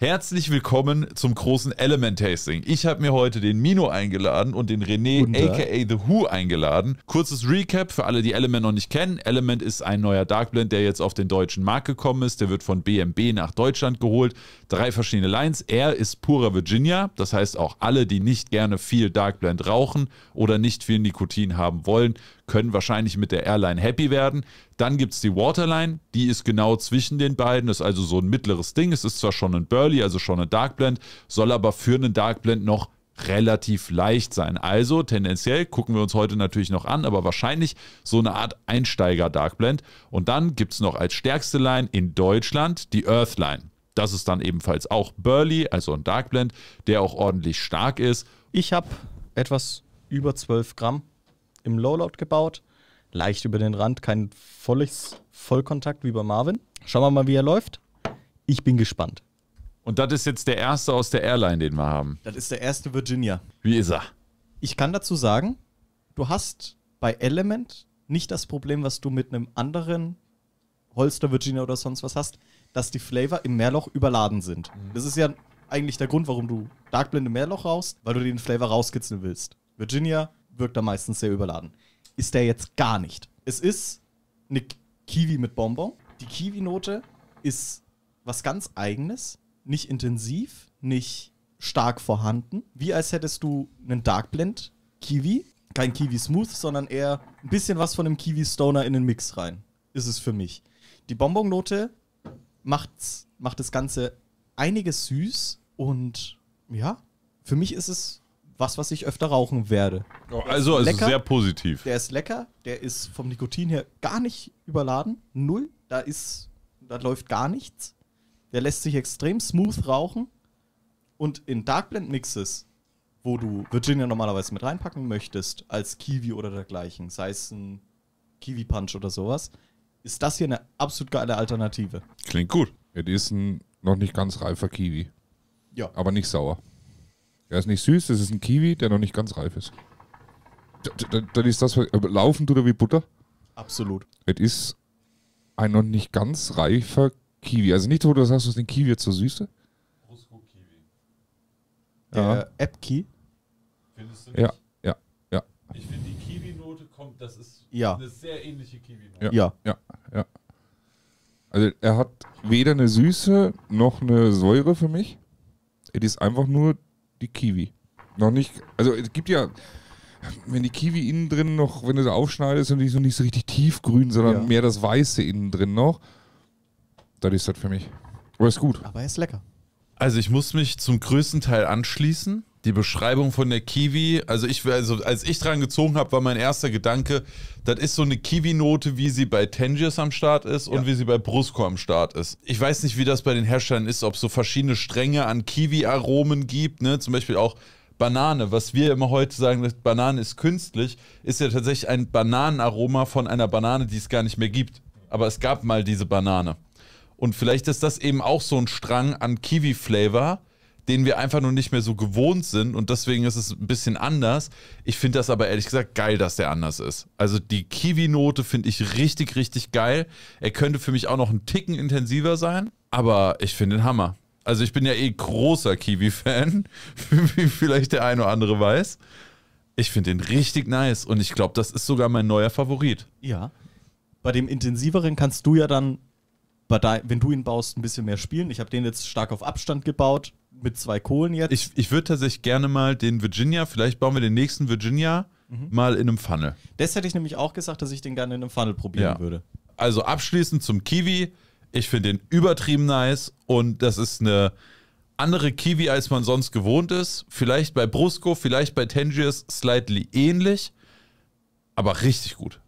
Herzlich willkommen zum großen Element Tasting. Ich habe mir heute den Mino eingeladen und den René aka The Who eingeladen. Kurzes Recap für alle, die Element noch nicht kennen. Element ist ein neuer Dark Blend, der jetzt auf den deutschen Markt gekommen ist. Der wird von BMB nach Deutschland geholt. Drei verschiedene Lines. Er ist purer Virginia, das heißt auch alle, die nicht gerne viel Dark Blend rauchen oder nicht viel Nikotin haben wollen, können wahrscheinlich mit der Airline happy werden. Dann gibt es die Waterline, die ist genau zwischen den beiden, ist also so ein mittleres Ding. Es ist zwar schon ein Burley, also schon ein Dark Blend, soll aber für einen Dark Blend noch relativ leicht sein. Also tendenziell gucken wir uns heute natürlich noch an, aber wahrscheinlich so eine Art Einsteiger-Darkblend. Und dann gibt es noch als stärkste Line in Deutschland die Earthline. Das ist dann ebenfalls auch Burley, also ein Darkblend, der auch ordentlich stark ist. Ich habe etwas über 12 Gramm im Lowload gebaut. Leicht über den Rand, kein volles Vollkontakt wie bei Marvin. Schauen wir mal, wie er läuft. Ich bin gespannt. Und das ist jetzt der erste aus der Airline, den wir haben. Das ist der erste Virginia. Wie ist er? Ich kann dazu sagen, du hast bei Element nicht das Problem, was du mit einem anderen Holster, Virginia oder sonst was hast, dass die Flavor im Meerloch überladen sind. Mhm. Das ist ja eigentlich der Grund, warum du Darkblende Meerloch raus, weil du den Flavor rauskitzeln willst. Virginia wirkt er meistens sehr überladen. Ist der jetzt gar nicht. Es ist eine Kiwi mit Bonbon. Die Kiwi-Note ist was ganz Eigenes. Nicht intensiv, nicht stark vorhanden. Wie als hättest du einen Dark Blend Kiwi. Kein Kiwi Smooth, sondern eher ein bisschen was von einem Kiwi Stoner in den Mix rein. Ist es für mich. Die Bonbon-Note macht's, macht das Ganze einiges süß und ja, für mich ist es was, was ich öfter rauchen werde. Oh, also, also lecker, sehr positiv. Der ist lecker, der ist vom Nikotin her gar nicht überladen. Null. Da ist, da läuft gar nichts. Der lässt sich extrem smooth rauchen. Und in Dark Blend Mixes, wo du Virginia normalerweise mit reinpacken möchtest, als Kiwi oder dergleichen, sei es ein Kiwi Punch oder sowas, ist das hier eine absolut geile Alternative. Klingt gut. Es ist ein noch nicht ganz reifer Kiwi. Ja. Aber nicht sauer. Er ist nicht süß, das ist ein Kiwi, der noch nicht ganz reif ist. Dann ist das, laufen tut er wie Butter. Absolut. Es ist ein noch nicht ganz reifer Kiwi. Also nicht, wo du sagst, du den Kiwi jetzt so süße. Rusko-Kiwi. Ja. Äh, App-Ki. Findest du nicht? Ja, ja, ja. Ich finde, die Kiwi-Note kommt, das ist ja. eine sehr ähnliche Kiwi-Note. Ja. ja, ja, ja. Also er hat weder eine Süße noch eine Säure für mich. Es ist einfach nur die Kiwi. Noch nicht, also es gibt ja, wenn die Kiwi innen drin noch, wenn du sie aufschneidest und die so nicht so richtig tiefgrün, sondern ja. mehr das Weiße innen drin noch, dann ist das für mich. Aber ist gut. Aber ist lecker. Also ich muss mich zum größten Teil anschließen die Beschreibung von der Kiwi, also ich, also als ich dran gezogen habe, war mein erster Gedanke, das ist so eine Kiwi-Note, wie sie bei Tangiers am Start ist und ja. wie sie bei Brusco am Start ist. Ich weiß nicht, wie das bei den Herstellern ist, ob es so verschiedene Stränge an Kiwi-Aromen gibt, ne? Zum Beispiel auch Banane, was wir immer heute sagen, Banane ist künstlich, ist ja tatsächlich ein Bananenaroma von einer Banane, die es gar nicht mehr gibt. Aber es gab mal diese Banane. Und vielleicht ist das eben auch so ein Strang an Kiwi-Flavor, den wir einfach nur nicht mehr so gewohnt sind und deswegen ist es ein bisschen anders. Ich finde das aber ehrlich gesagt geil, dass der anders ist. Also die Kiwi-Note finde ich richtig, richtig geil. Er könnte für mich auch noch einen Ticken intensiver sein, aber ich finde den Hammer. Also ich bin ja eh großer Kiwi-Fan, wie vielleicht der ein oder andere weiß. Ich finde den richtig nice und ich glaube, das ist sogar mein neuer Favorit. Ja. Bei dem intensiveren kannst du ja dann, wenn du ihn baust, ein bisschen mehr spielen. Ich habe den jetzt stark auf Abstand gebaut mit zwei Kohlen jetzt. Ich, ich würde tatsächlich gerne mal den Virginia, vielleicht bauen wir den nächsten Virginia mhm. mal in einem Funnel. Das hätte ich nämlich auch gesagt, dass ich den gerne in einem Funnel probieren ja. würde. Also abschließend zum Kiwi. Ich finde den übertrieben nice und das ist eine andere Kiwi, als man sonst gewohnt ist. Vielleicht bei Brusco, vielleicht bei Tangiers slightly ähnlich, aber richtig gut.